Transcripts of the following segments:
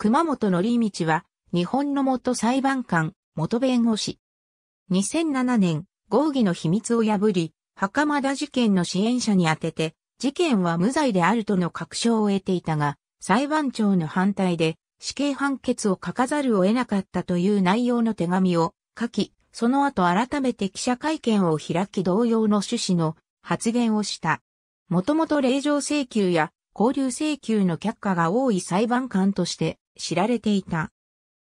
熊本のり道は、日本の元裁判官、元弁護士。2007年、合議の秘密を破り、袴田事件の支援者に宛てて、事件は無罪であるとの確証を得ていたが、裁判長の反対で、死刑判決を書かざるを得なかったという内容の手紙を書き、その後改めて記者会見を開き同様の趣旨の発言をした。もともと令状請求や交流請求の却下が多い裁判官として知られていた。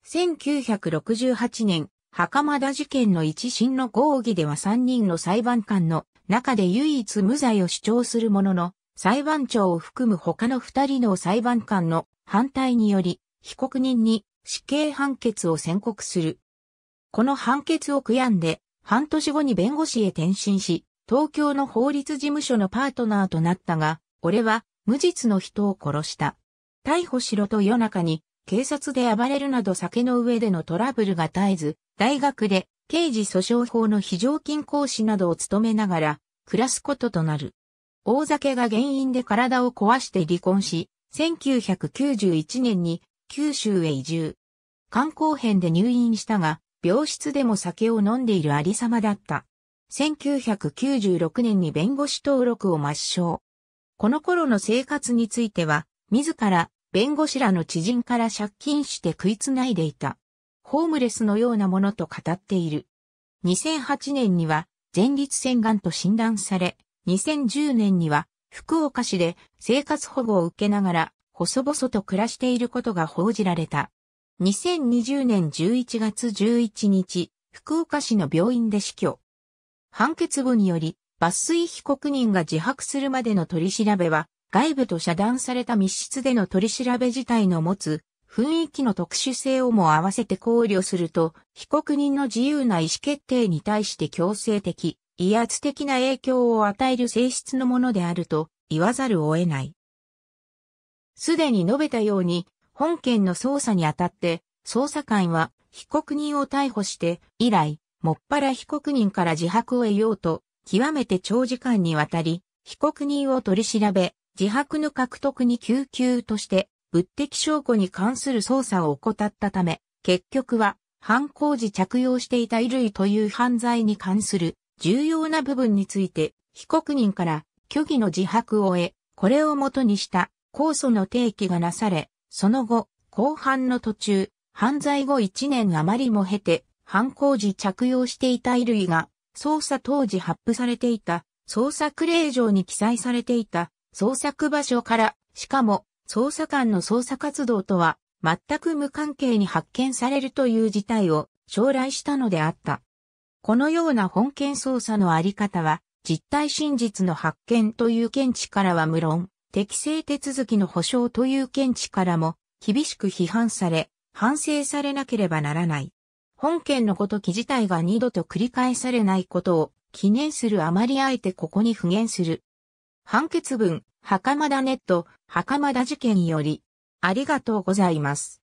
1968年、袴田事件の一審の合議では3人の裁判官の中で唯一無罪を主張するものの、裁判長を含む他の2人の裁判官の反対により、被告人に死刑判決を宣告する。この判決を悔やんで、半年後に弁護士へ転身し、東京の法律事務所のパートナーとなったが、俺は無実の人を殺した。逮捕しろと夜中に警察で暴れるなど酒の上でのトラブルが絶えず、大学で刑事訴訟法の非常勤講師などを務めながら、暮らすこととなる。大酒が原因で体を壊して離婚し、1991年に九州へ移住。肝硬変で入院したが、病室でも酒を飲んでいるありさまだった。1996年に弁護士登録を抹消。この頃の生活については、自ら弁護士らの知人から借金して食いつないでいた。ホームレスのようなものと語っている。2008年には前立腺がんと診断され、2010年には福岡市で生活保護を受けながら細々と暮らしていることが報じられた。2020年11月11日、福岡市の病院で死去。判決後により、抜粋被告人が自白するまでの取り調べは、外部と遮断された密室での取り調べ自体の持つ雰囲気の特殊性をも合わせて考慮すると、被告人の自由な意思決定に対して強制的、威圧的な影響を与える性質のものであると言わざるを得ない。すでに述べたように、本件の捜査にあたって、捜査官は被告人を逮捕して、以来、もっぱら被告人から自白を得ようと、極めて長時間にわたり、被告人を取り調べ、自白の獲得に救急として物的証拠に関する捜査を怠ったため、結局は犯行時着用していた衣類という犯罪に関する重要な部分について被告人から虚偽の自白を得、これをもとにした控訴の提起がなされ、その後、後半の途中、犯罪後1年余りも経て、犯行時着用していた衣類が、捜査当時発布されていた、捜査令状に記載されていた捜索場所から、しかも、捜査官の捜査活動とは、全く無関係に発見されるという事態を、将来したのであった。このような本件捜査のあり方は、実態真実の発見という見地からは無論、適正手続きの保障という見地からも、厳しく批判され、反省されなければならない。本件のごとき自体が二度と繰り返されないことを記念するあまりあえてここに不言する。判決文、袴田ネット、袴田事件より、ありがとうございます。